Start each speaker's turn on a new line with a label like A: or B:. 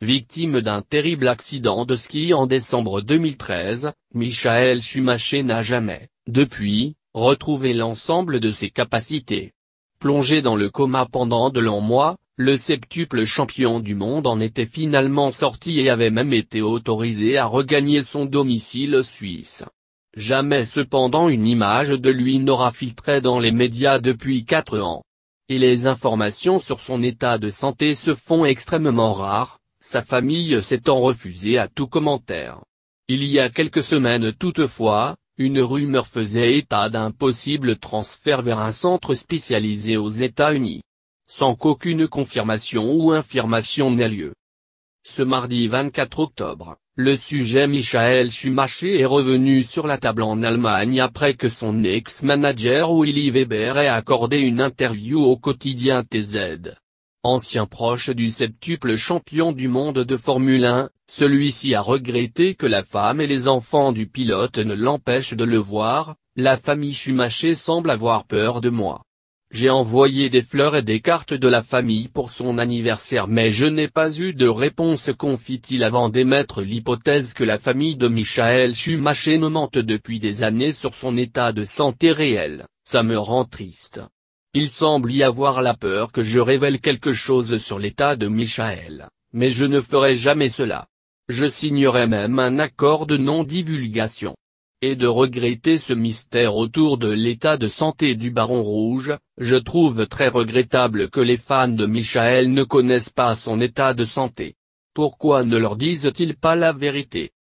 A: Victime d'un terrible accident de ski en décembre 2013, Michael Schumacher n'a jamais, depuis, retrouvé l'ensemble de ses capacités. Plongé dans le coma pendant de longs mois, le septuple champion du monde en était finalement sorti et avait même été autorisé à regagner son domicile suisse. Jamais cependant une image de lui n'aura filtré dans les médias depuis quatre ans. Et les informations sur son état de santé se font extrêmement rares, sa famille s'étant refusée à tout commentaire. Il y a quelques semaines toutefois, une rumeur faisait état d'un possible transfert vers un centre spécialisé aux États-Unis. Sans qu'aucune confirmation ou infirmation n'ait lieu. Ce mardi 24 octobre, le sujet Michael Schumacher est revenu sur la table en Allemagne après que son ex-manager Willy Weber ait accordé une interview au quotidien TZ ancien proche du septuple champion du monde de Formule 1, celui-ci a regretté que la femme et les enfants du pilote ne l'empêchent de le voir, la famille Schumacher semble avoir peur de moi. J'ai envoyé des fleurs et des cartes de la famille pour son anniversaire mais je n'ai pas eu de réponse confie-t-il avant d'émettre l'hypothèse que la famille de Michael Schumacher ne mente depuis des années sur son état de santé réel, ça me rend triste. Il semble y avoir la peur que je révèle quelque chose sur l'état de Michael, mais je ne ferai jamais cela. Je signerai même un accord de non-divulgation. Et de regretter ce mystère autour de l'état de santé du Baron Rouge, je trouve très regrettable que les fans de Michael ne connaissent pas son état de santé. Pourquoi ne leur disent-ils pas la vérité